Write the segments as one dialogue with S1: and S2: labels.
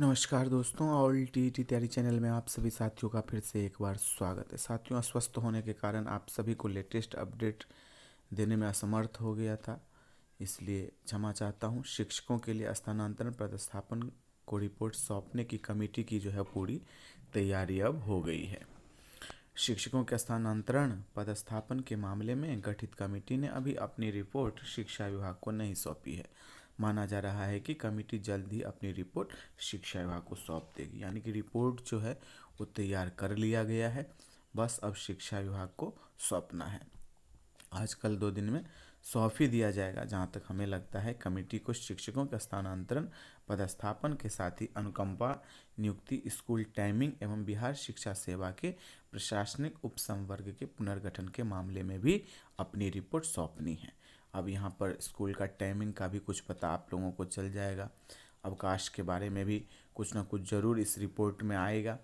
S1: नमस्कार दोस्तों all T T तैयारी चैनल में आप सभी साथियों का फिर से एक बार स्वागत है साथियों अस्वस्थ होने के कारण आप सभी को लेटेस्ट अपडेट देने में असमर्थ हो गया था इसलिए क्षमा चाहता हूं शिक्षकों के लिए स्थानांतरण प्रतिस्थापन को रिपोर्ट सौंपने की कमेटी की जो है पूरी तैयारी अब हो गई है शिक्षकों के स्थानांतरण पदस्थापन के मामले में गठित कमेटी ने अभी अपनी रिपोर्ट शिक्षा विभाग को नहीं सौंपी है माना जा रहा है कि कमेटी जल्द ही अपनी रिपोर्ट शिक्षा विभाग को सौंप देगी यानी कि रिपोर्ट जो है वो तैयार कर लिया गया है बस अब शिक्षा विभाग को सौंपना है आजकल दो दिन में सौंप ही दिया जाएगा जहाँ तक हमें लगता है कमेटी को शिक्षकों के स्थानांतरण पदस्थापन के साथ ही अनुकंपा नियुक्ति स्कूल टाइमिंग एवं बिहार शिक्षा सेवा के प्रशासनिक उपसंवर्ग के पुनर्गठन के मामले में भी अपनी रिपोर्ट सौंपनी है अब यहाँ पर स्कूल का टाइमिंग का भी कुछ पता आप लोगों को चल जाएगा अवकाश के बारे में भी कुछ ना कुछ ज़रूर इस रिपोर्ट में आएगा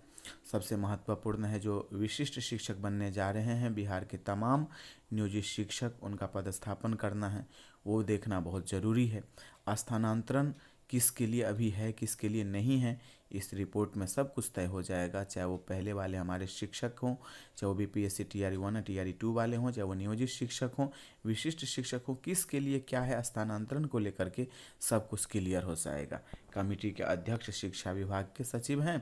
S1: सबसे महत्वपूर्ण है जो विशिष्ट शिक्षक बनने जा रहे हैं बिहार के तमाम नियोजित शिक्षक उनका पदस्थापन करना है वो देखना बहुत ज़रूरी है स्थानांतरण किसके लिए अभी है किसके लिए नहीं है इस रिपोर्ट में सब कुछ तय हो जाएगा चाहे वो पहले वाले हमारे शिक्षक हों चाहे वो B P S C T R E one T R E two वाले हों चाहे वो नियोजित शिक्षक हों विशिष्ट शिक्षक हों किसके लिए क्या है स्थानांतरण को लेकर के सब कुछ क्लियर हो जाएगा कमेटी के अध्यक्ष शिक्षा विभाग के सचिव हैं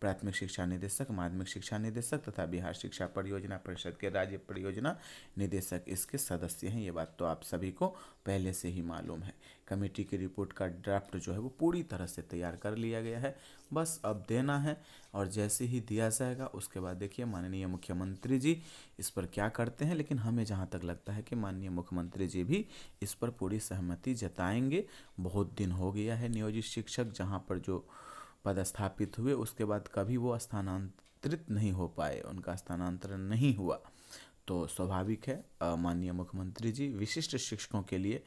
S1: प्राथमिक शिक्षा निदेशक माध्यमिक शिक्षा निदेशक तथा बिहार शिक्षा परियोजना परिषद के राज्य परियोजना निदेशक इसके सदस्य हैं ये बात तो आप सभी को पहले से ही मालूम है कमेटी की रिपोर्ट का ड्राफ्ट जो है वो पूरी तरह से तैयार कर लिया गया है बस अब देना है और जैसे ही दिया जाएगा उसके बाद देखिए माननीय मुख्यमंत्री जी इस पर क्या करते हैं लेकिन हमें जहाँ तक लगता है कि माननीय मुख्यमंत्री जी भी इस पर पूरी सहमति जताएंगे बहुत दिन हो गया है नियोजित शिक्षा शिक्षक जहाँ पर जो पदस्थापित हुए उसके बाद कभी वो स्थानांतरित नहीं हो पाए उनका स्थानांतरण नहीं हुआ तो स्वाभाविक है माननीय मुख्यमंत्री जी विशिष्ट शिक्षकों के लिए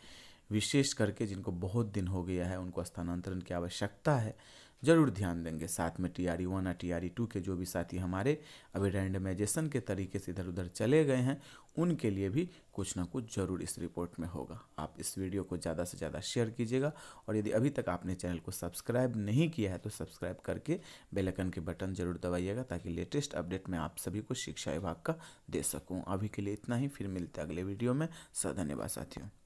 S1: विशेष करके जिनको बहुत दिन हो गया है उनको स्थानांतरण की आवश्यकता है ज़रूर ध्यान देंगे साथ में टी आर वन और टी आर ई टू के जो भी साथी हमारे अभी रैंडमाइजेशन के तरीके से इधर उधर चले गए हैं उनके लिए भी कुछ ना कुछ ज़रूर इस रिपोर्ट में होगा आप इस वीडियो को ज़्यादा से ज़्यादा शेयर कीजिएगा और यदि अभी तक आपने चैनल को सब्सक्राइब नहीं किया है तो सब्सक्राइब करके बेलकन के बटन जरूर दबाइएगा ताकि लेटेस्ट अपडेट मैं आप सभी को शिक्षा विभाग का दे सकूँ अभी के लिए इतना ही फिर मिलते अगले वीडियो में धन्यवाद साथियों